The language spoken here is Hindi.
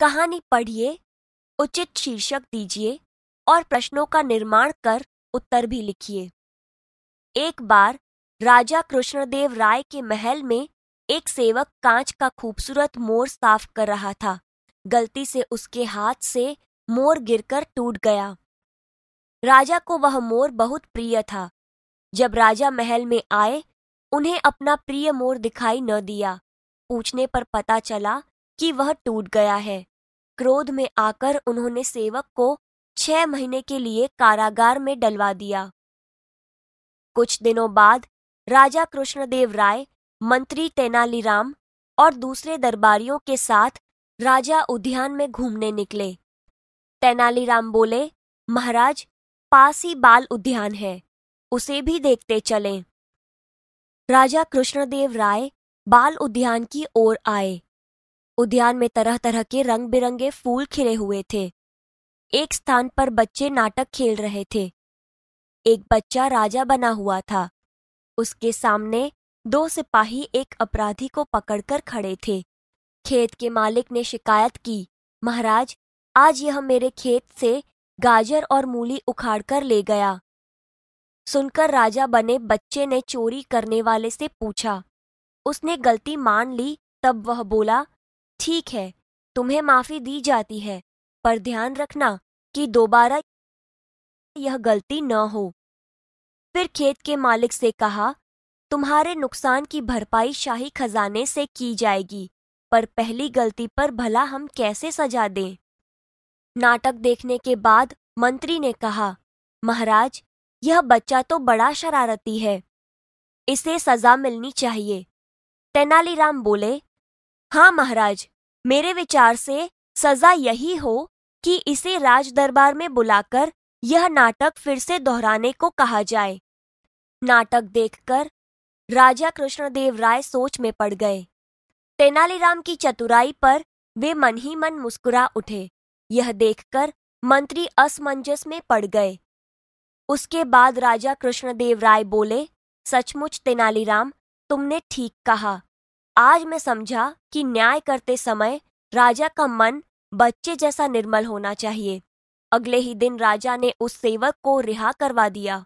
कहानी पढ़िए उचित शीर्षक दीजिए और प्रश्नों का निर्माण कर उत्तर भी लिखिए एक बार राजा कृष्णदेव राय के महल में एक सेवक कांच का खूबसूरत मोर साफ कर रहा था गलती से उसके हाथ से मोर गिरकर टूट गया राजा को वह मोर बहुत प्रिय था जब राजा महल में आए उन्हें अपना प्रिय मोर दिखाई न दिया पूछने पर पता चला कि वह टूट गया है क्रोध में आकर उन्होंने सेवक को छह महीने के लिए कारागार में डलवा दिया कुछ दिनों बाद राजा कृष्णदेव राय मंत्री तेनालीराम और दूसरे दरबारियों के साथ राजा उद्यान में घूमने निकले तेनालीराम बोले महाराज पास ही बाल उद्यान है उसे भी देखते चलें। राजा कृष्णदेव राय बाल उद्यान की ओर आए उद्यान में तरह तरह के रंग बिरंगे फूल खिले हुए थे एक स्थान पर बच्चे नाटक खेल रहे थे एक बच्चा राजा बना हुआ था उसके सामने दो सिपाही एक अपराधी को पकड़कर खड़े थे खेत के मालिक ने शिकायत की महाराज आज यह मेरे खेत से गाजर और मूली उखाड़कर ले गया सुनकर राजा बने बच्चे ने चोरी करने वाले से पूछा उसने गलती मान ली तब वह बोला ठीक है तुम्हें माफी दी जाती है पर ध्यान रखना कि दोबारा यह गलती न हो फिर खेत के मालिक से कहा तुम्हारे नुकसान की भरपाई शाही खजाने से की जाएगी पर पहली गलती पर भला हम कैसे सजा दें नाटक देखने के बाद मंत्री ने कहा महाराज यह बच्चा तो बड़ा शरारती है इसे सजा मिलनी चाहिए तेनालीराम बोले हाँ महाराज मेरे विचार से सजा यही हो कि इसे राज दरबार में बुलाकर यह नाटक फिर से दोहराने को कहा जाए नाटक देखकर राजा कृष्णदेव राय सोच में पड़ गए तेनालीराम की चतुराई पर वे मन ही मन मुस्कुरा उठे यह देखकर मंत्री असमंजस में पड़ गए उसके बाद राजा कृष्णदेव राय बोले सचमुच तेनालीराम तुमने ठीक कहा आज मैं समझा कि न्याय करते समय राजा का मन बच्चे जैसा निर्मल होना चाहिए अगले ही दिन राजा ने उस सेवक को रिहा करवा दिया